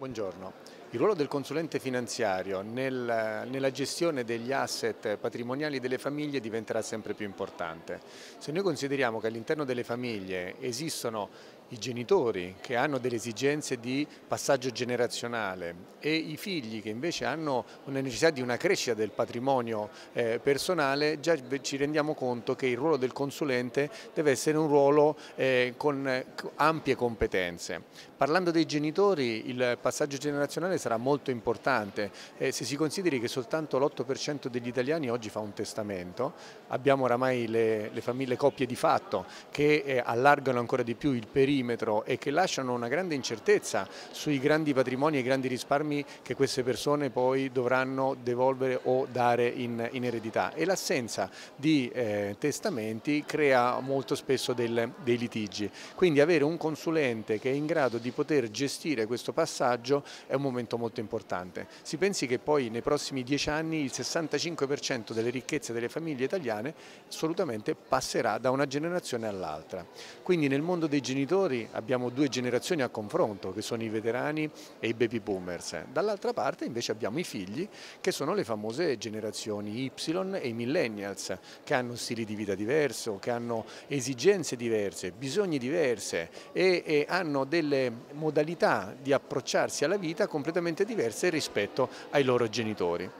Buongiorno. Il ruolo del consulente finanziario nel, nella gestione degli asset patrimoniali delle famiglie diventerà sempre più importante. Se noi consideriamo che all'interno delle famiglie esistono i genitori che hanno delle esigenze di passaggio generazionale e i figli che invece hanno una necessità di una crescita del patrimonio eh, personale, già ci rendiamo conto che il ruolo del consulente deve essere un ruolo eh, con ampie competenze. Parlando dei genitori, il passaggio generazionale sarà molto importante. Eh, se si consideri che soltanto l'8% degli italiani oggi fa un testamento, abbiamo oramai le, le, famiglie, le coppie di fatto che eh, allargano ancora di più il periodo perimetro e che lasciano una grande incertezza sui grandi patrimoni e i grandi risparmi che queste persone poi dovranno devolvere o dare in, in eredità e l'assenza di eh, testamenti crea molto spesso del, dei litigi. Quindi avere un consulente che è in grado di poter gestire questo passaggio è un momento molto importante. Si pensi che poi nei prossimi dieci anni il 65% delle ricchezze delle famiglie italiane assolutamente passerà da una generazione all'altra. Quindi nel mondo dei genitori genitori abbiamo due generazioni a confronto, che sono i veterani e i baby boomers. Dall'altra parte invece abbiamo i figli, che sono le famose generazioni Y e i millennials, che hanno stili di vita diversi, che hanno esigenze diverse, bisogni diverse e, e hanno delle modalità di approcciarsi alla vita completamente diverse rispetto ai loro genitori.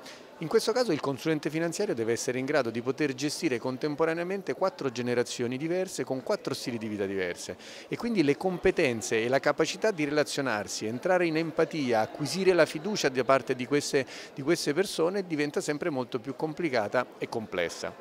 In questo caso il consulente finanziario deve essere in grado di poter gestire contemporaneamente quattro generazioni diverse con quattro stili di vita diverse e quindi le competenze e la capacità di relazionarsi, entrare in empatia, acquisire la fiducia da parte di queste, di queste persone diventa sempre molto più complicata e complessa.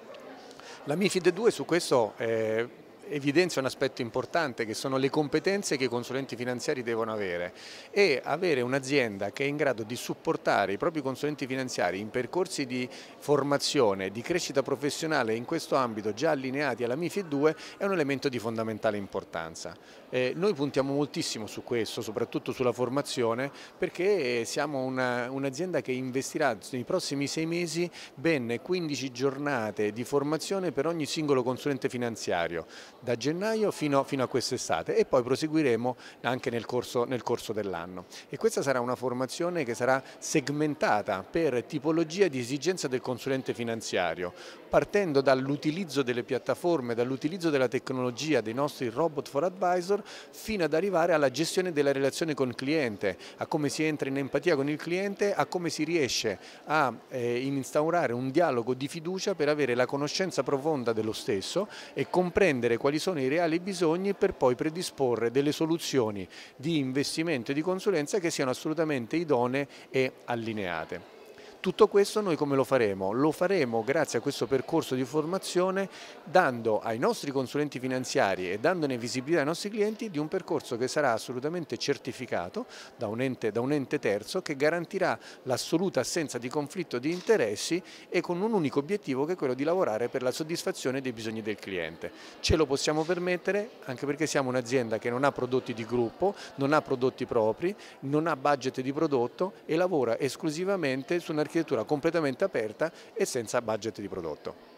La MIFID 2 su questo... Eh, evidenzia un aspetto importante che sono le competenze che i consulenti finanziari devono avere e avere un'azienda che è in grado di supportare i propri consulenti finanziari in percorsi di formazione, di crescita professionale in questo ambito già allineati alla MIFID 2 è un elemento di fondamentale importanza. Eh, noi puntiamo moltissimo su questo, soprattutto sulla formazione perché siamo un'azienda che investirà nei prossimi sei mesi ben 15 giornate di formazione per ogni singolo consulente finanziario da gennaio fino, fino a quest'estate e poi proseguiremo anche nel corso, corso dell'anno. E questa sarà una formazione che sarà segmentata per tipologia di esigenza del consulente finanziario, partendo dall'utilizzo delle piattaforme, dall'utilizzo della tecnologia dei nostri robot for advisor fino ad arrivare alla gestione della relazione con il cliente, a come si entra in empatia con il cliente, a come si riesce a eh, instaurare un dialogo di fiducia per avere la conoscenza profonda dello stesso e comprendere quali quali sono i reali bisogni per poi predisporre delle soluzioni di investimento e di consulenza che siano assolutamente idonee e allineate. Tutto questo noi come lo faremo? Lo faremo grazie a questo percorso di formazione dando ai nostri consulenti finanziari e dandone visibilità ai nostri clienti di un percorso che sarà assolutamente certificato da un ente, da un ente terzo che garantirà l'assoluta assenza di conflitto di interessi e con un unico obiettivo che è quello di lavorare per la soddisfazione dei bisogni del cliente. Ce lo possiamo permettere anche perché siamo un'azienda che non ha prodotti di gruppo, non ha prodotti propri, non ha budget di prodotto e lavora esclusivamente su un'architettura un'architettura completamente aperta e senza budget di prodotto.